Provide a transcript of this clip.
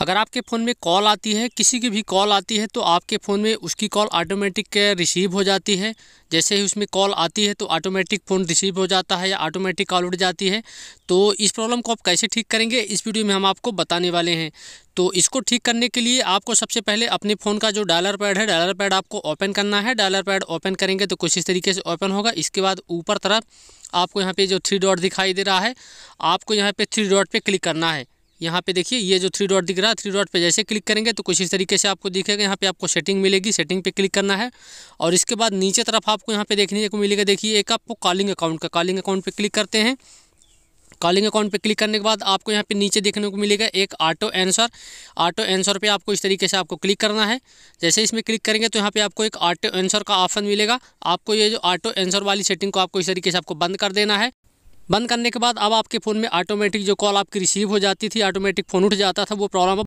अगर आपके फ़ोन में कॉल आती है किसी की भी कॉल आती है तो आपके फ़ोन में उसकी कॉल ऑटोमेटिक रिसीव हो जाती है जैसे ही उसमें कॉल आती है तो ऑटोमेटिक फ़ोन रिसीव हो जाता है या ऑटोमेटिक कॉल उठ जाती है तो इस प्रॉब्लम को आप कैसे ठीक करेंगे इस वीडियो में हम आपको बताने वाले हैं तो इसको ठीक करने के लिए आपको सबसे पहले अपने फ़ोन का जो डायलर पैड है डायलर पैड आपको ओपन करना है डायलर पैड ओपन करेंगे तो कुछ इस तरीके से ओपन होगा इसके बाद ऊपर तरफ आपको यहाँ पे जो थ्री डॉट दिखाई दे रहा है आपको यहाँ पे थ्री डॉट पे क्लिक करना है यहाँ पे देखिए ये जो थ्री डॉट दिख रहा है थ्री डॉट पे जैसे क्लिक करेंगे तो कुछ इस तरीके से आपको दिखेगा यहाँ पे आपको सेटिंग मिलेगी सेटिंग पे क्लिक करना है और इसके बाद नीचे तरफ आपको यहाँ पे देखने को मिलेगा देखिए एक आपको कॉलिंग अकाउंट का कॉलिंग अकाउंट पे क्लिक करते हैं कॉलिंग अकाउंट पे क्लिक करने के बाद आपको यहाँ पे नीचे देखने को मिलेगा एक ऑटो आंसर ऑटो आंसर पे आपको इस तरीके से आपको क्लिक करना है जैसे इसमें क्लिक करेंगे तो यहाँ पे आपको एक ऑटो आंसर का ऑप्शन मिलेगा आपको ये जो ऑटो आंसर वाली सेटिंग को आपको इस तरीके से आपको बंद कर देना है बंद करने के बाद अब आपके फ़ोन में ऑटोमेटिक जो कॉल आपकी रिसीव हो जाती थी ऑटोमेटिक फ़ोन उठ जाता था वो प्रॉब्लम